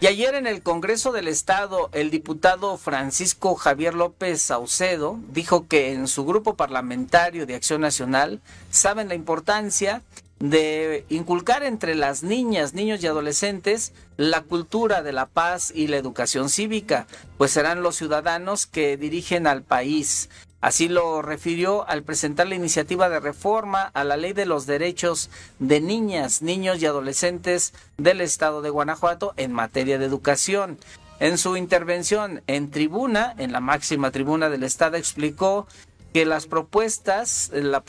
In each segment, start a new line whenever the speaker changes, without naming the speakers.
Y ayer en el Congreso del Estado, el diputado Francisco Javier López Saucedo dijo que en su grupo parlamentario de Acción Nacional saben la importancia de inculcar entre las niñas, niños y adolescentes la cultura de la paz y la educación cívica, pues serán los ciudadanos que dirigen al país. Así lo refirió al presentar la iniciativa de reforma a la Ley de los Derechos de Niñas, Niños y Adolescentes del Estado de Guanajuato en materia de educación. En su intervención en tribuna, en la máxima tribuna del Estado, explicó que las propuestas, la,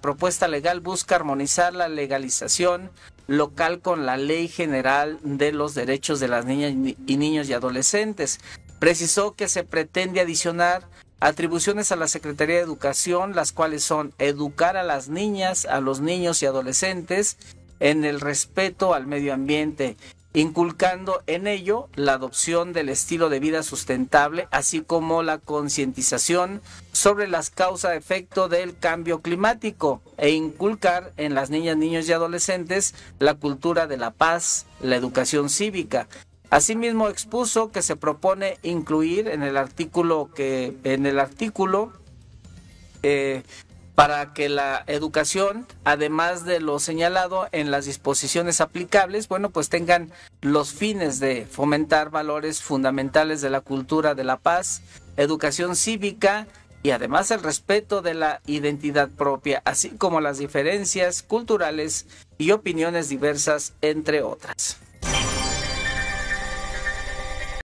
propuesta legal busca armonizar la legalización local con la Ley General de los Derechos de las Niñas y Niños y Adolescentes. Precisó que se pretende adicionar atribuciones a la Secretaría de Educación, las cuales son educar a las niñas, a los niños y adolescentes en el respeto al medio ambiente, inculcando en ello la adopción del estilo de vida sustentable, así como la concientización sobre las causas-efecto del cambio climático e inculcar en las niñas, niños y adolescentes la cultura de la paz, la educación cívica. Asimismo expuso que se propone incluir en el artículo que en el artículo eh, para que la educación, además de lo señalado en las disposiciones aplicables, bueno, pues tengan los fines de fomentar valores fundamentales de la cultura de la paz, educación cívica y además el respeto de la identidad propia, así como las diferencias culturales y opiniones diversas, entre otras.